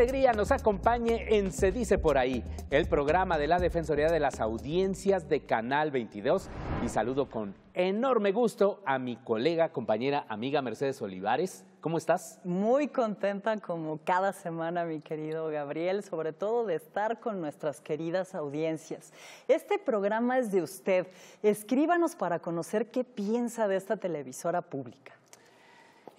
alegría nos acompañe en Se Dice Por Ahí, el programa de la Defensoría de las Audiencias de Canal 22. Y saludo con enorme gusto a mi colega, compañera, amiga Mercedes Olivares. ¿Cómo estás? Muy contenta como cada semana, mi querido Gabriel, sobre todo de estar con nuestras queridas audiencias. Este programa es de usted. Escríbanos para conocer qué piensa de esta televisora pública.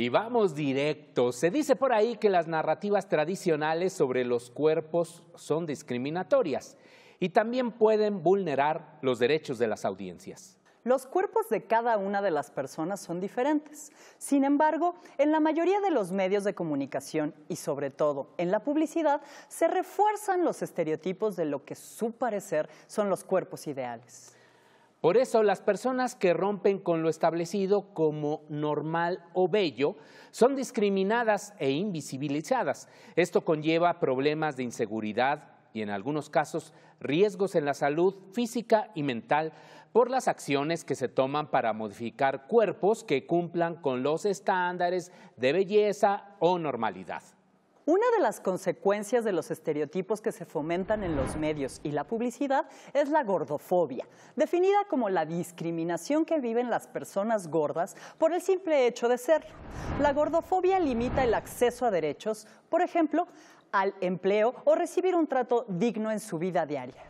Y vamos directo. Se dice por ahí que las narrativas tradicionales sobre los cuerpos son discriminatorias y también pueden vulnerar los derechos de las audiencias. Los cuerpos de cada una de las personas son diferentes. Sin embargo, en la mayoría de los medios de comunicación y sobre todo en la publicidad, se refuerzan los estereotipos de lo que su parecer son los cuerpos ideales. Por eso, las personas que rompen con lo establecido como normal o bello son discriminadas e invisibilizadas. Esto conlleva problemas de inseguridad y, en algunos casos, riesgos en la salud física y mental por las acciones que se toman para modificar cuerpos que cumplan con los estándares de belleza o normalidad. Una de las consecuencias de los estereotipos que se fomentan en los medios y la publicidad es la gordofobia, definida como la discriminación que viven las personas gordas por el simple hecho de serlo. La gordofobia limita el acceso a derechos, por ejemplo, al empleo o recibir un trato digno en su vida diaria.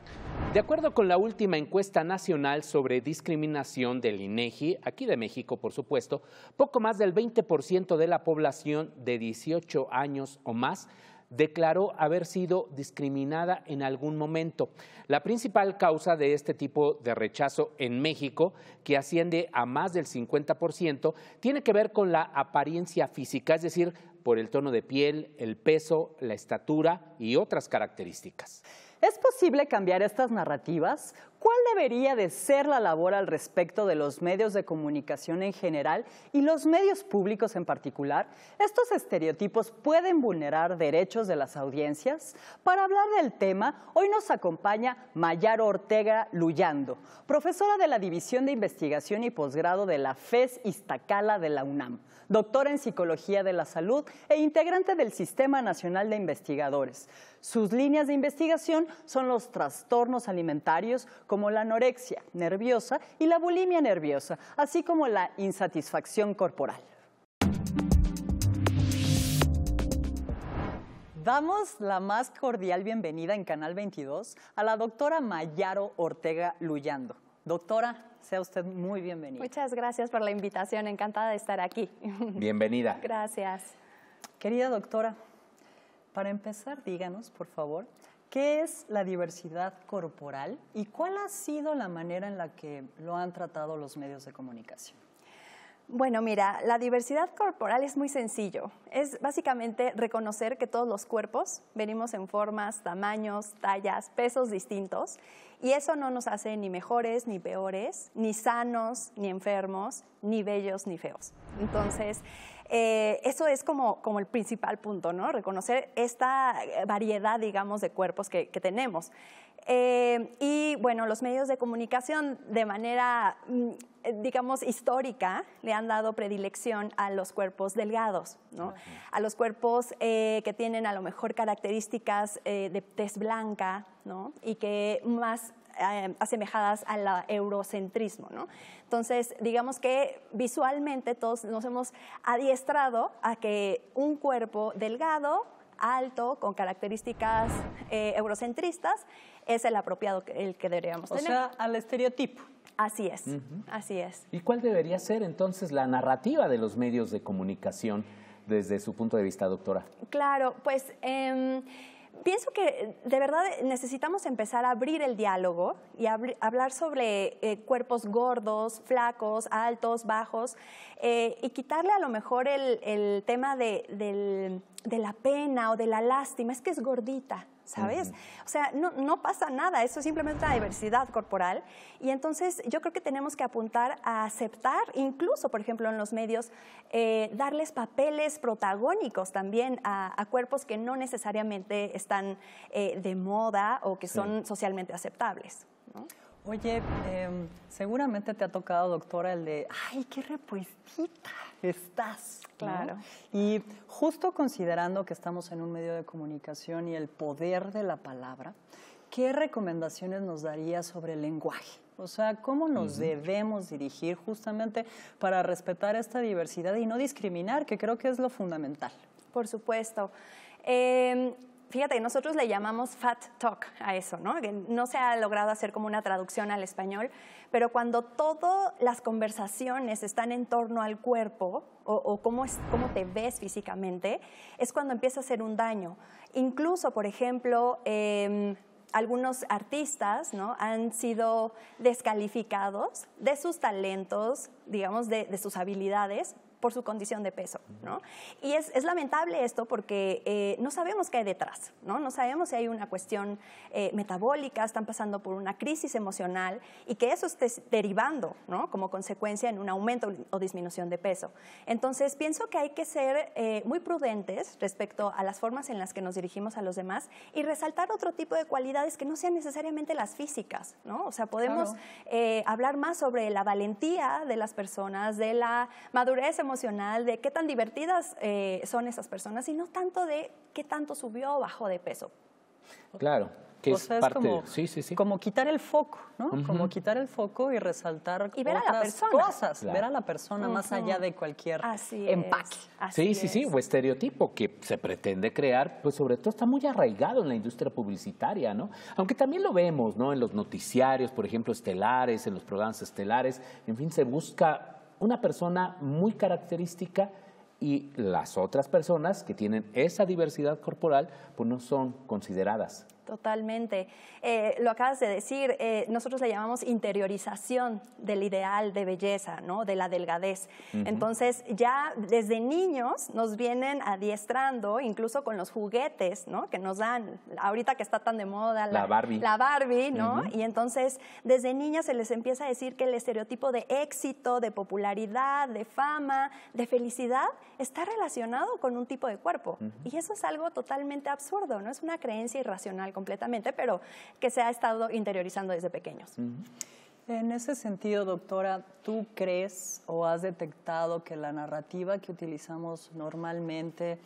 De acuerdo con la última encuesta nacional sobre discriminación del INEGI, e aquí de México, por supuesto, poco más del 20% de la población de 18 años o más declaró haber sido discriminada en algún momento. La principal causa de este tipo de rechazo en México, que asciende a más del 50%, tiene que ver con la apariencia física, es decir, por el tono de piel, el peso, la estatura y otras características. ¿Es posible cambiar estas narrativas? ¿Cuál debería de ser la labor al respecto de los medios de comunicación en general y los medios públicos en particular? ¿Estos estereotipos pueden vulnerar derechos de las audiencias? Para hablar del tema, hoy nos acompaña Mayaro Ortega Luyando, profesora de la División de Investigación y Posgrado de la FES Iztacala de la UNAM, doctora en Psicología de la Salud e integrante del Sistema Nacional de Investigadores. Sus líneas de investigación son los trastornos alimentarios, como la anorexia nerviosa y la bulimia nerviosa, así como la insatisfacción corporal. Damos la más cordial bienvenida en Canal 22 a la doctora Mayaro Ortega Luyando. Doctora, sea usted muy bienvenida. Muchas gracias por la invitación, encantada de estar aquí. Bienvenida. gracias. Querida doctora, para empezar, díganos, por favor, ¿Qué es la diversidad corporal y cuál ha sido la manera en la que lo han tratado los medios de comunicación? Bueno, mira, la diversidad corporal es muy sencillo. Es básicamente reconocer que todos los cuerpos venimos en formas, tamaños, tallas, pesos distintos y eso no nos hace ni mejores ni peores, ni sanos ni enfermos, ni bellos ni feos. Entonces, eh, eso es como, el principal punto, ¿no? Reconocer esta eh, variedad, digamos, de cuerpos que, tenemos. Eh, y bueno, los medios de comunicación de manera, mm, digamos, histórica le han dado predilección a los cuerpos delgados, A los cuerpos que tienen a lo mejor características de tez blanca, ¿no? Y que más eh, asemejadas al eurocentrismo. ¿no? Entonces, digamos que visualmente todos nos hemos adiestrado a que un cuerpo delgado, alto, con características eh, eurocentristas, es el apropiado que, el que deberíamos tener. O sea, al estereotipo. Así es, así es. ¿Y cuál debería ser entonces la narrativa de los medios de comunicación desde su punto de vista, doctora? Claro, pues... Em, pienso que eh, de verdad eh, necesitamos empezar a abrir el diálogo y hablar sobre eh, cuerpos gordos, flacos, altos, bajos, y quitarle a lo mejor el, tema de la pena o de la lástima, es que es gordita. ¿sabes? O sea, no, pasa nada, eso es simplemente la diversidad corporal. Y entonces yo creo que tenemos que apuntar a aceptar, incluso, por ejemplo, en los medios, eh, darles papeles protagónicos también a, cuerpos que no necesariamente están eh, de moda o que son socialmente aceptables. Oye, em, seguramente te ha tocado, doctora, el de, ay, qué repuestita estás. Claro. Y justo considerando que estamos en un medio de comunicación y el poder de la palabra, ¿qué recomendaciones nos darías sobre el lenguaje? O sea, ¿cómo nos debemos dirigir justamente para respetar esta diversidad y no discriminar, que creo que es lo fundamental? Por supuesto. Em, fíjate, nosotros le llamamos fat talk a eso, ¿no? Que no se ha logrado hacer como una traducción al español, pero cuando todas las conversaciones están en torno al cuerpo o, cómo, es, cómo te ves físicamente, es cuando empieza a hacer un daño. Incluso, por ejemplo, em, algunos artistas han sido descalificados de sus talentos, digamos, de, de sus habilidades por su condición de peso, ¿no? Y es, lamentable esto porque eh, no sabemos qué hay detrás, ¿no? No sabemos si hay una cuestión eh, metabólica, están pasando por una crisis emocional y que eso esté derivando, ¿no? Como consecuencia en un aumento o disminución de peso. Entonces, pienso que hay que ser eh, muy prudentes respecto a las formas en las que nos dirigimos a los demás y resaltar otro tipo de cualidades que no sean necesariamente las físicas, ¿no? O sea, podemos hablar más sobre la valentía de las personas, de la madurez emocional, emocional de qué tan divertidas eh, son esas personas y no tanto de qué tanto subió o bajó de peso. Claro, que es, parte como, sí, sí, sí. como quitar el foco, ¿no? Como quitar el foco y resaltar y ver otras a cosas, ver a la persona más allá de cualquier empaque. sí, sí, sí, o estereotipo que se pretende crear, pues sobre todo está muy arraigado en la industria publicitaria, ¿no? Aunque también lo vemos, ¿no? En los noticiarios, por ejemplo, estelares, en los programas estelares, en fin, se busca una persona muy característica y las otras personas que tienen esa diversidad corporal pues no son consideradas Totalmente. Eh, lo acabas de decir, eh, nosotros le llamamos interiorización del ideal de belleza, ¿no? De la delgadez. Entonces, ya desde niños nos vienen adiestrando, incluso con los juguetes, ¿no? Que nos dan, ahorita que está tan de moda. La, Barbie. La ¿no? Y entonces, desde niñas se les empieza a decir que el estereotipo de éxito, de popularidad, de fama, de felicidad, está relacionado con un tipo de cuerpo. Y eso es algo totalmente absurdo, ¿no? Es una creencia irracional completamente, pero que se ha estado interiorizando desde pequeños. En ese sentido, doctora, ¿tú crees o has detectado que la narrativa que utilizamos normalmente,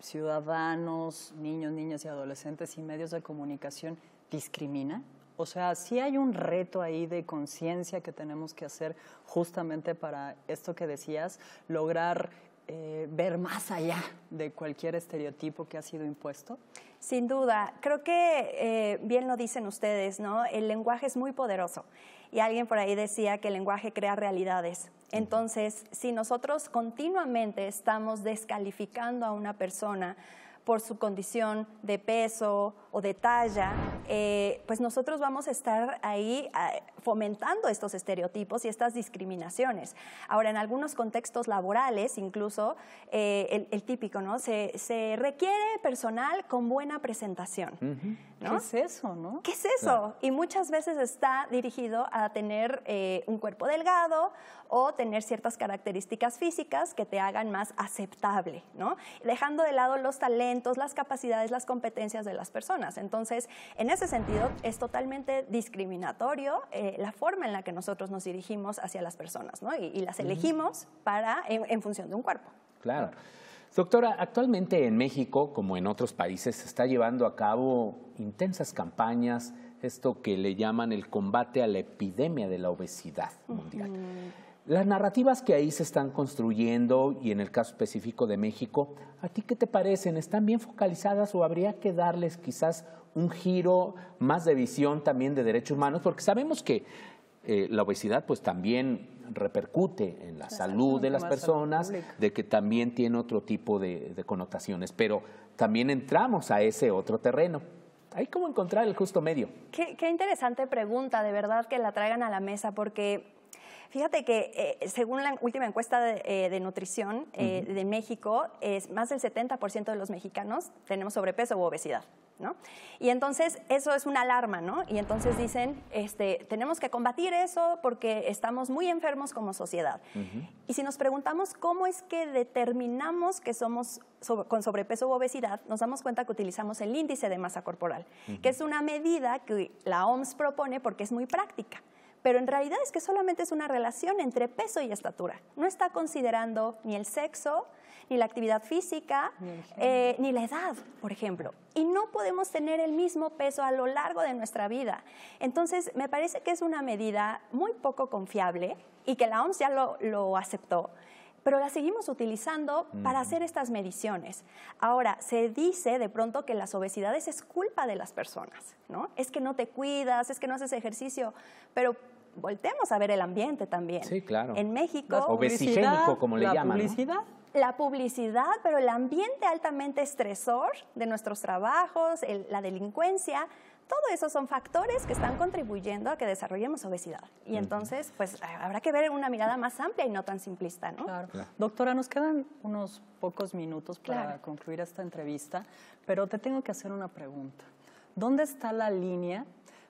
ciudadanos, niños, niñas y adolescentes y medios de comunicación, discrimina? O sea, sí hay un reto ahí de conciencia que tenemos que hacer justamente para esto que decías, lograr eh, ver más allá de cualquier estereotipo que ha sido impuesto. Sin duda, creo que eh, bien lo dicen ustedes, ¿no? El lenguaje es muy poderoso y alguien por ahí decía que el lenguaje crea realidades. Entonces, si nosotros continuamente estamos descalificando a una persona, por su condición de peso o de talla, eh, pues nosotros vamos a estar ahí ah, fomentando estos estereotipos y estas discriminaciones. Ahora, en algunos contextos laborales, incluso eh, el, típico, ¿no? Se, requiere personal con buena presentación. ¿Qué es eso, ¿Qué es eso? Y muchas veces está dirigido a tener eh, un cuerpo delgado o tener ciertas características físicas que te hagan más aceptable, Dejando de lado los talentos, las capacidades, las competencias de las personas. Entonces, en ese sentido, es totalmente discriminatorio eh, la forma en la que nosotros nos dirigimos hacia las personas, Y, las elegimos en función de un cuerpo. Claro. Doctora, actualmente en México, como en otros países, se está llevando a cabo intensas campañas, esto que le llaman el combate a la epidemia de la obesidad mundial. Las narrativas que ahí se están construyendo y en el caso específico de México, ¿a ti qué te parecen? ¿Están bien focalizadas o habría que darles quizás un giro más de visión también de derechos humanos? Porque sabemos que eh, la obesidad pues también repercute en la salud de las personas, de que también tiene otro tipo de, connotaciones, pero también entramos a ese otro terreno. Hay como encontrar el justo medio. Qué, qué interesante pregunta, de verdad que la traigan a la mesa, porque Fíjate que eh, según la última encuesta de, eh, nutrición eh, de México, es más del 70% de los mexicanos tenemos sobrepeso u obesidad. ¿No? Y entonces eso es una alarma, ¿no? Y entonces dicen, este, tenemos que combatir eso porque estamos muy enfermos como sociedad. Y si nos preguntamos cómo es que determinamos que somos con sobrepeso u obesidad, nos damos cuenta que utilizamos el índice de masa corporal, que es una medida que la OMS propone porque es muy práctica pero en realidad es que solamente es una relación entre peso y estatura. No está considerando ni el sexo, ni la actividad física, eh, ni, la edad, por ejemplo. Y no podemos tener el mismo peso a lo largo de nuestra vida. Entonces, me parece que es una medida muy poco confiable y que la OMS ya lo, lo aceptó pero la seguimos utilizando para hacer estas mediciones. Ahora, se dice de pronto que las obesidades es culpa de las personas, ¿no? Es que no te cuidas, es que no haces ejercicio, pero voltemos a ver el ambiente también. Sí, claro. En México... obesigénico, como le la Publicidad. La publicidad, pero el ambiente altamente estresor de nuestros trabajos, la delincuencia, todo eso son factores que están contribuyendo a que desarrollemos obesidad. Y entonces, pues habrá que ver una mirada más amplia y no tan simplista, ¿no? Claro. Doctora, nos quedan unos pocos minutos para concluir esta entrevista, pero te tengo que hacer una pregunta. ¿Dónde está la línea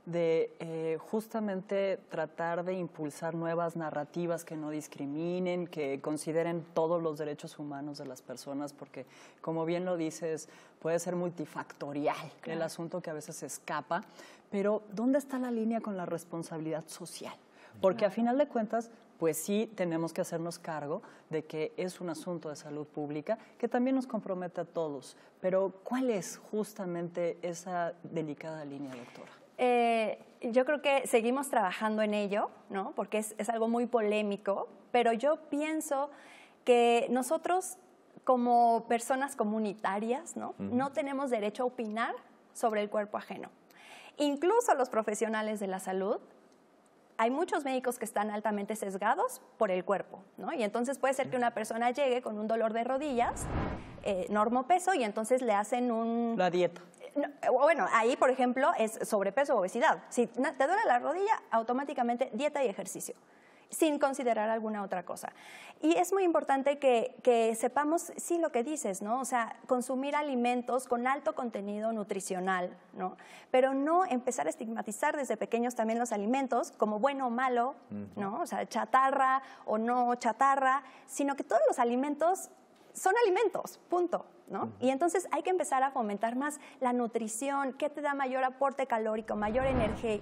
de eh, justamente tratar de impulsar nuevas narrativas que no discriminen, que consideren todos los derechos humanos de las personas, porque como bien lo dices, puede ser multifactorial el asunto que a veces escapa, pero ¿dónde está la línea con la responsabilidad social? Porque a final de cuentas, pues sí tenemos que hacernos cargo de que es un asunto de salud pública que también nos compromete a todos. Pero ¿cuál es justamente esa delicada línea, doctora? Eh, yo creo que seguimos trabajando en ello, ¿no? Porque es, algo muy polémico, pero yo pienso que nosotros como personas comunitarias, ¿no? No tenemos derecho a opinar sobre el cuerpo ajeno. Incluso los profesionales de la salud, hay muchos médicos que están altamente sesgados por el cuerpo, ¿no? Y entonces puede ser que una persona llegue con un dolor de rodillas, eh, peso, y entonces le hacen un... La dieta bueno, ahí, por ejemplo, es sobrepeso o obesidad. Si te duele la rodilla, automáticamente dieta y ejercicio sin considerar alguna otra cosa. Y es muy importante que, que, sepamos, sí, lo que dices, ¿no? O sea, consumir alimentos con alto contenido nutricional, ¿no? Pero no empezar a estigmatizar desde pequeños también los alimentos como bueno o malo, ¿no? O sea, chatarra o no chatarra, sino que todos los alimentos son alimentos, punto. ¿No? Y entonces hay que empezar a fomentar más la nutrición, qué te da mayor aporte calórico, mayor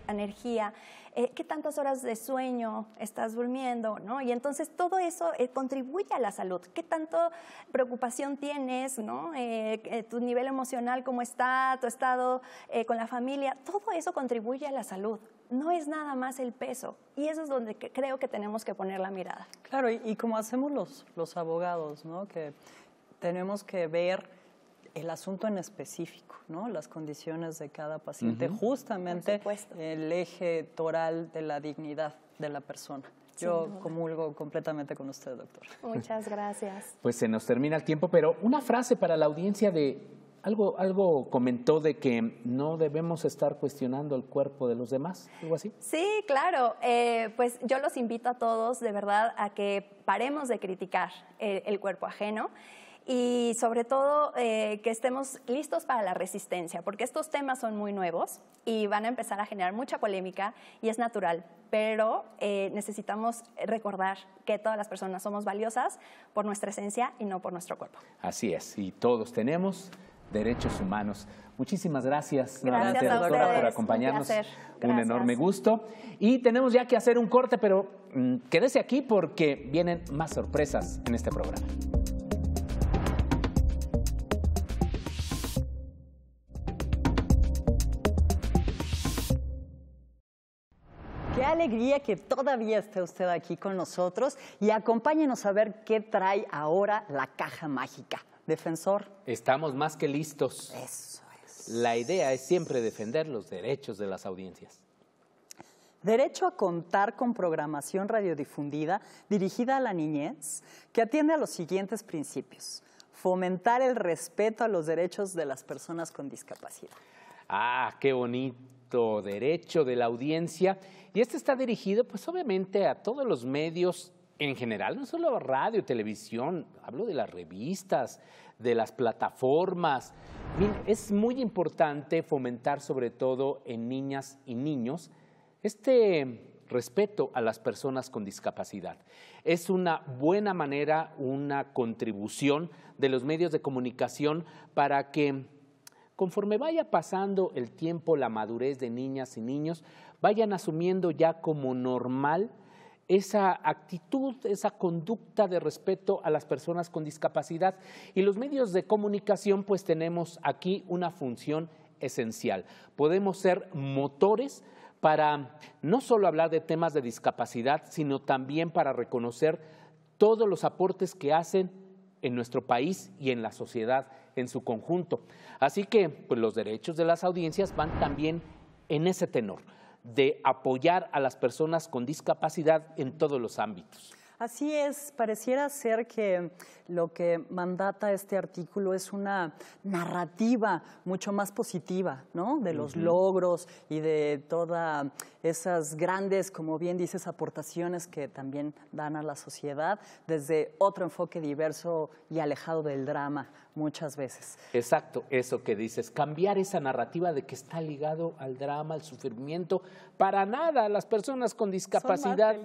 energía, eh, qué tantas horas de sueño estás durmiendo, ¿no? Y entonces todo eso eh, contribuye a la salud, qué tanto preocupación tienes, ¿no? Eh, tu nivel emocional, cómo está, tu estado con la familia, todo eso contribuye a la salud no es nada más el peso. Y eso es donde creo que tenemos que poner la mirada. Claro, y, como hacemos los, los abogados, ¿no? que tenemos que ver el asunto en específico, ¿no? las condiciones de cada paciente, justamente el eje toral de la dignidad de la persona. Yo comulgo completamente con usted, doctor. Muchas gracias. Pues se nos termina el tiempo, pero una frase para la audiencia de algo, comentó de que no debemos estar cuestionando el cuerpo de los demás, algo así. Sí, claro. Eh, pues yo los invito a todos, de verdad, a que paremos de criticar el, cuerpo ajeno y sobre todo eh, que estemos listos para la resistencia, porque estos temas son muy nuevos y van a empezar a generar mucha polémica y es natural, pero eh, necesitamos recordar que todas las personas somos valiosas por nuestra esencia y no por nuestro cuerpo. Así es, y todos tenemos Derechos Humanos. Muchísimas gracias, nuevamente, doctora, por acompañarnos. Un, enorme gusto. Y tenemos ya que hacer un corte, pero mm, quédese aquí porque vienen más sorpresas en este programa. Qué alegría que todavía esté usted aquí con nosotros y acompáñenos a ver qué trae ahora la caja mágica defensor. Estamos más que listos. Eso es. La idea es siempre defender los derechos de las audiencias. Derecho a contar con programación radiodifundida dirigida a la niñez que atiende a los siguientes principios. Fomentar el respeto a los derechos de las personas con discapacidad. Ah, qué bonito derecho de la audiencia. Y este está dirigido, pues obviamente, a todos los medios en general, no solo radio, televisión, hablo de las revistas, de las plataformas. es muy importante fomentar, sobre todo en niñas y niños, este respeto a las personas con discapacidad. Es una buena manera, una contribución de los medios de comunicación para que conforme vaya pasando el tiempo, la madurez de niñas y niños, vayan asumiendo ya como normal esa actitud, esa conducta de respeto a las personas con discapacidad. Y los medios de comunicación pues tenemos aquí una función esencial. Podemos ser motores para no solo hablar de temas de discapacidad, sino también para reconocer todos los aportes que hacen en nuestro país y en la sociedad en su conjunto. Así que pues, los derechos de las audiencias van también en ese tenor de apoyar a las personas con discapacidad en todos los ámbitos. Así es, pareciera ser que lo que mandata este artículo es una narrativa mucho más positiva, ¿no? De los logros y de toda esas grandes, como bien dices, aportaciones que también dan a la sociedad desde otro enfoque diverso y alejado del drama muchas veces. Exacto, eso que dices, cambiar esa narrativa de que está ligado al drama, al sufrimiento, para nada las personas con discapacidad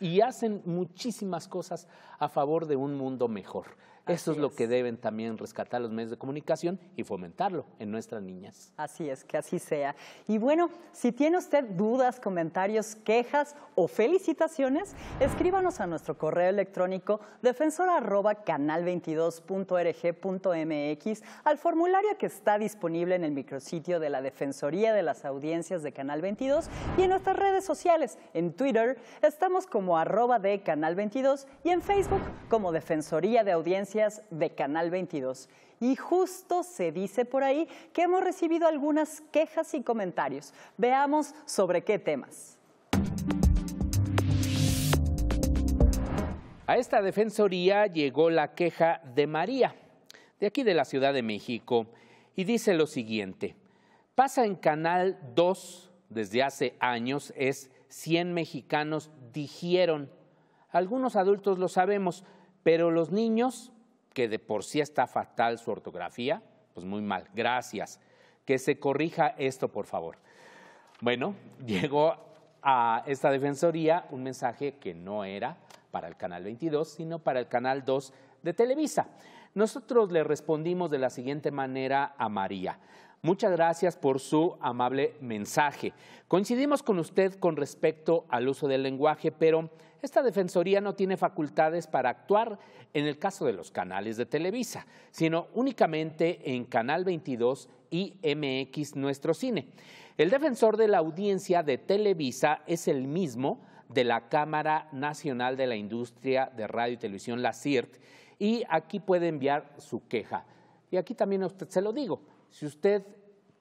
y hacen muchísimas cosas a favor de un mundo mejor. Eso es, lo que deben también rescatar los medios de comunicación y fomentarlo en nuestras niñas. Así es, que así sea. Y bueno, si tiene usted dudas, comentarios, quejas o felicitaciones, escríbanos a nuestro correo electrónico defensor.canal 22orgmx al formulario que está disponible en el micrositio de la Defensoría de las Audiencias de Canal 22 y en nuestras redes sociales. En Twitter estamos como arroba de Canal 22 y en Facebook como Defensoría de Audiencias de Canal 22. Y justo se dice por ahí que hemos recibido algunas quejas y comentarios. Veamos sobre qué temas. A esta defensoría llegó la queja de María, de aquí de la Ciudad de México, y dice lo siguiente. Pasa en Canal 2 desde hace años, es 100 mexicanos dijeron. Algunos adultos lo sabemos, pero los niños que de por sí está fatal su ortografía, pues muy mal, gracias. Que se corrija esto, por favor. Bueno, llegó a esta defensoría un mensaje que no era para el Canal 22, sino para el Canal 2 de Televisa. Nosotros le respondimos de la siguiente manera a María. Muchas gracias por su amable mensaje. Coincidimos con usted con respecto al uso del lenguaje, pero esta Defensoría no tiene facultades para actuar en el caso de los canales de Televisa, sino únicamente en Canal 22 y MX Nuestro Cine. El defensor de la audiencia de Televisa es el mismo de la Cámara Nacional de la Industria de Radio y Televisión, la CIRT, y aquí puede enviar su queja. Y aquí también a usted se lo digo. Si usted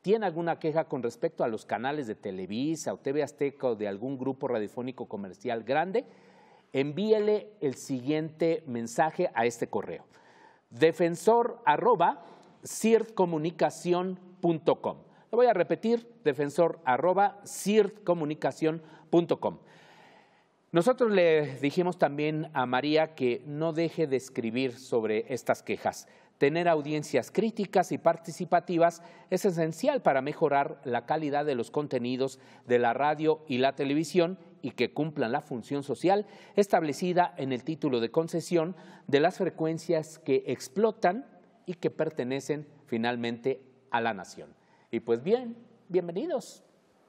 tiene alguna queja con respecto a los canales de Televisa o TV Azteca o de algún grupo radiofónico comercial grande, envíele el siguiente mensaje a este correo. Defensor arroba Lo voy a repetir, defensor arroba Nosotros le dijimos también a María que no deje de escribir sobre estas quejas. Tener audiencias críticas y participativas es esencial para mejorar la calidad de los contenidos de la radio y la televisión y que cumplan la función social establecida en el título de concesión de las frecuencias que explotan y que pertenecen finalmente a la nación. Y pues bien, bienvenidos.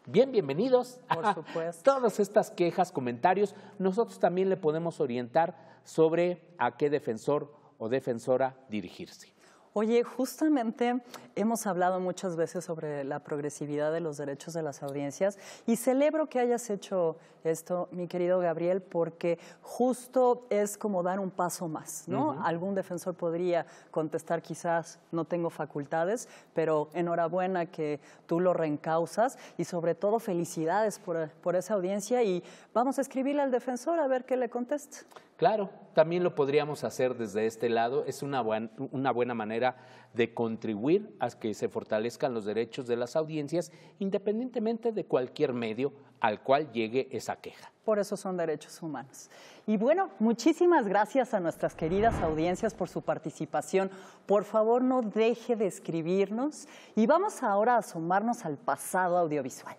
Bien, bienvenidos. Por supuesto. Todas estas quejas, comentarios, nosotros también le podemos orientar sobre a qué defensor o defensora dirigirse. Oye, justamente hemos hablado muchas veces sobre la progresividad de los derechos de las audiencias y celebro que hayas hecho esto, mi querido Gabriel, porque justo es como dar un paso más, ¿no? Algún defensor podría contestar quizás no tengo facultades, pero enhorabuena que tú lo reencausas y sobre todo felicidades por, por esa audiencia y vamos a escribirle al defensor a ver qué le contesta. Claro, también lo podríamos hacer desde este lado. Es una, buena manera de contribuir a que se fortalezcan los derechos de las audiencias, independientemente de cualquier medio al cual llegue esa queja. Por eso son derechos humanos. Y bueno, muchísimas gracias a nuestras queridas audiencias por su participación. Por favor, no deje de escribirnos y vamos ahora a asomarnos al pasado audiovisual.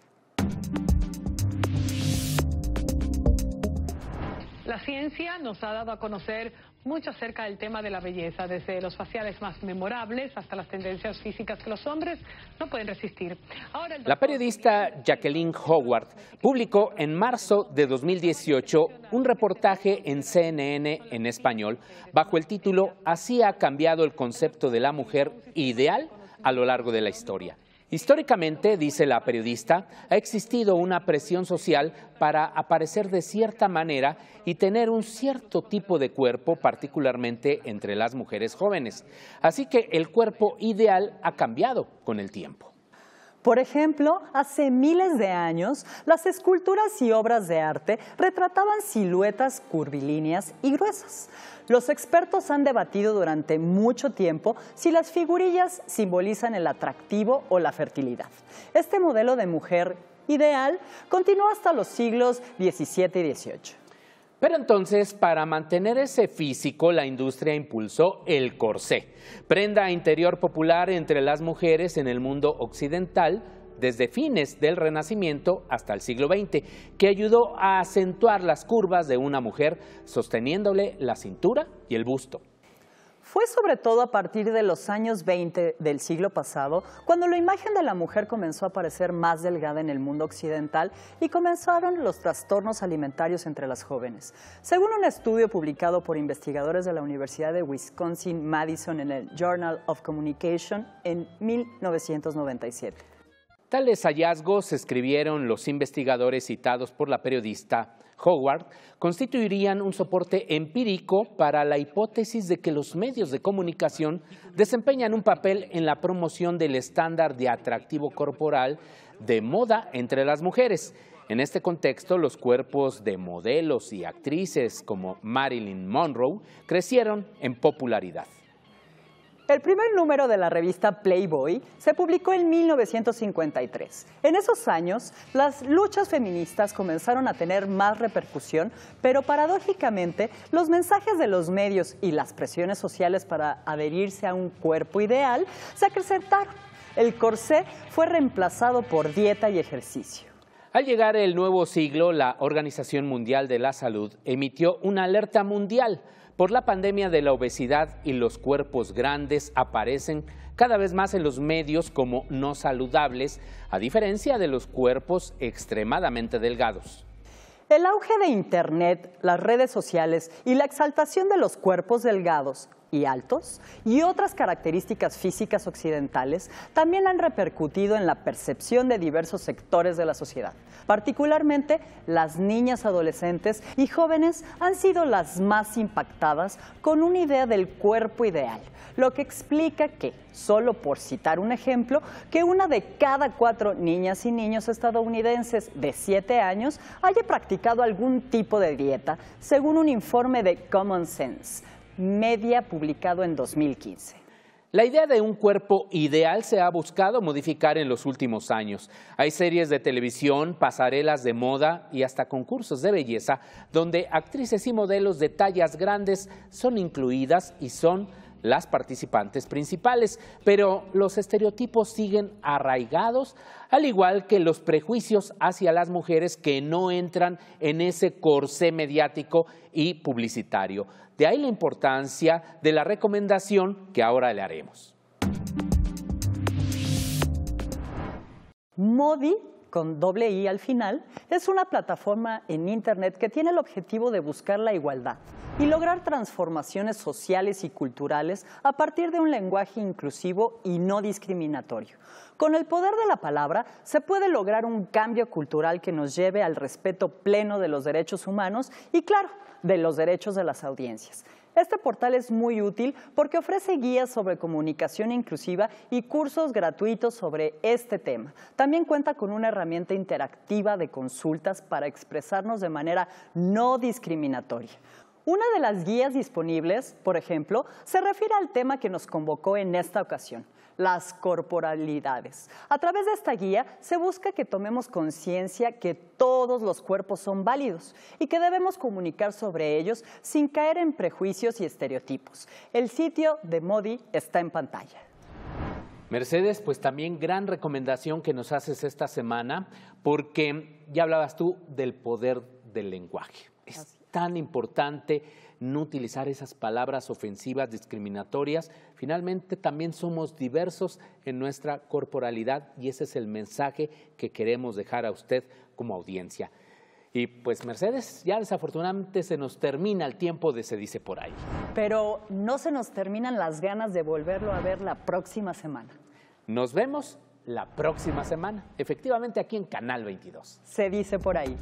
La ciencia nos ha dado a conocer mucho acerca del tema de la belleza, desde los faciales más memorables hasta las tendencias físicas que los hombres no pueden resistir. la periodista Jacqueline Howard publicó en marzo de 2018 un reportaje en CNN en español bajo el título Así ha cambiado el concepto de la mujer ideal a lo largo de la historia. Históricamente, dice la periodista, ha existido una presión social para aparecer de cierta manera y tener un cierto tipo de cuerpo, particularmente entre las mujeres jóvenes. Así que el cuerpo ideal ha cambiado con el tiempo. Por ejemplo, hace miles de años, las esculturas y obras de arte retrataban siluetas curvilíneas y gruesas. Los expertos han debatido durante mucho tiempo si las figurillas simbolizan el atractivo o la fertilidad. Este modelo de mujer ideal continuó hasta los siglos XVII y XVIII. Pero entonces, para mantener ese físico, la industria impulsó el corsé, prenda interior popular entre las mujeres en el mundo occidental desde fines del Renacimiento hasta el siglo XX, que ayudó a acentuar las curvas de una mujer sosteniéndole la cintura y el busto. Fue sobre todo a partir de los años 20 del siglo pasado cuando la imagen de la mujer comenzó a parecer más delgada en el mundo occidental y comenzaron los trastornos alimentarios entre las jóvenes. Según un estudio publicado por investigadores de la Universidad de Wisconsin-Madison en el Journal of Communication en 1997. Tales hallazgos, escribieron los investigadores citados por la periodista Howard, constituirían un soporte empírico para la hipótesis de que los medios de comunicación desempeñan un papel en la promoción del estándar de atractivo corporal de moda entre las mujeres. En este contexto, los cuerpos de modelos y actrices como Marilyn Monroe crecieron en popularidad. El primer número de la revista Playboy se publicó en 1953. En esos años, las luchas feministas comenzaron a tener más repercusión, pero paradójicamente, los mensajes de los medios y las presiones sociales para adherirse a un cuerpo ideal se acrecentaron. El corsé fue reemplazado por dieta y ejercicio. Al llegar el nuevo siglo, la Organización Mundial de la Salud emitió una alerta mundial por la pandemia de la obesidad y los cuerpos grandes aparecen cada vez más en los medios como no saludables, a diferencia de los cuerpos extremadamente delgados. El auge de Internet, las redes sociales y la exaltación de los cuerpos delgados y altos y otras características físicas occidentales también han repercutido en la percepción de diversos sectores de la sociedad. Particularmente, las niñas, adolescentes y jóvenes han sido las más impactadas con una idea del cuerpo ideal, lo que explica que, solo por citar un ejemplo, que una de cada cuatro niñas y niños estadounidenses de siete años haya practicado algún tipo de dieta, según un informe de Common Sense media publicado en 2015. La idea de un cuerpo ideal se ha buscado modificar en los últimos años. Hay series de televisión, pasarelas de moda y hasta concursos de belleza donde actrices y modelos de tallas grandes son incluidas y son las participantes principales, pero los estereotipos siguen arraigados, al igual que los prejuicios hacia las mujeres que no entran en ese corsé mediático y publicitario. De ahí la importancia de la recomendación que ahora le haremos. Modi, con doble I al final, es una plataforma en Internet que tiene el objetivo de buscar la igualdad y lograr transformaciones sociales y culturales a partir de un lenguaje inclusivo y no discriminatorio. Con el poder de la palabra se puede lograr un cambio cultural que nos lleve al respeto pleno de los derechos humanos y, claro, de los derechos de las audiencias. Este portal es muy útil porque ofrece guías sobre comunicación inclusiva y cursos gratuitos sobre este tema. También cuenta con una herramienta interactiva de consultas para expresarnos de manera no discriminatoria. Una de las guías disponibles, por ejemplo, se refiere al tema que nos convocó en esta ocasión, las corporalidades. A través de esta guía se busca que tomemos conciencia que todos los cuerpos son válidos y que debemos comunicar sobre ellos sin caer en prejuicios y estereotipos. El sitio de Modi está en pantalla. Mercedes, pues también gran recomendación que nos haces esta semana, porque ya hablabas tú del poder del lenguaje. Es tan importante no utilizar esas palabras ofensivas, discriminatorias, finalmente también somos diversos en nuestra corporalidad y ese es el mensaje que queremos dejar a usted como audiencia. Y pues Mercedes, ya desafortunadamente se nos termina el tiempo de Se dice por ahí. Pero no se nos terminan las ganas de volverlo a ver la próxima semana. Nos vemos la próxima semana, efectivamente aquí en Canal 22. Se dice por ahí.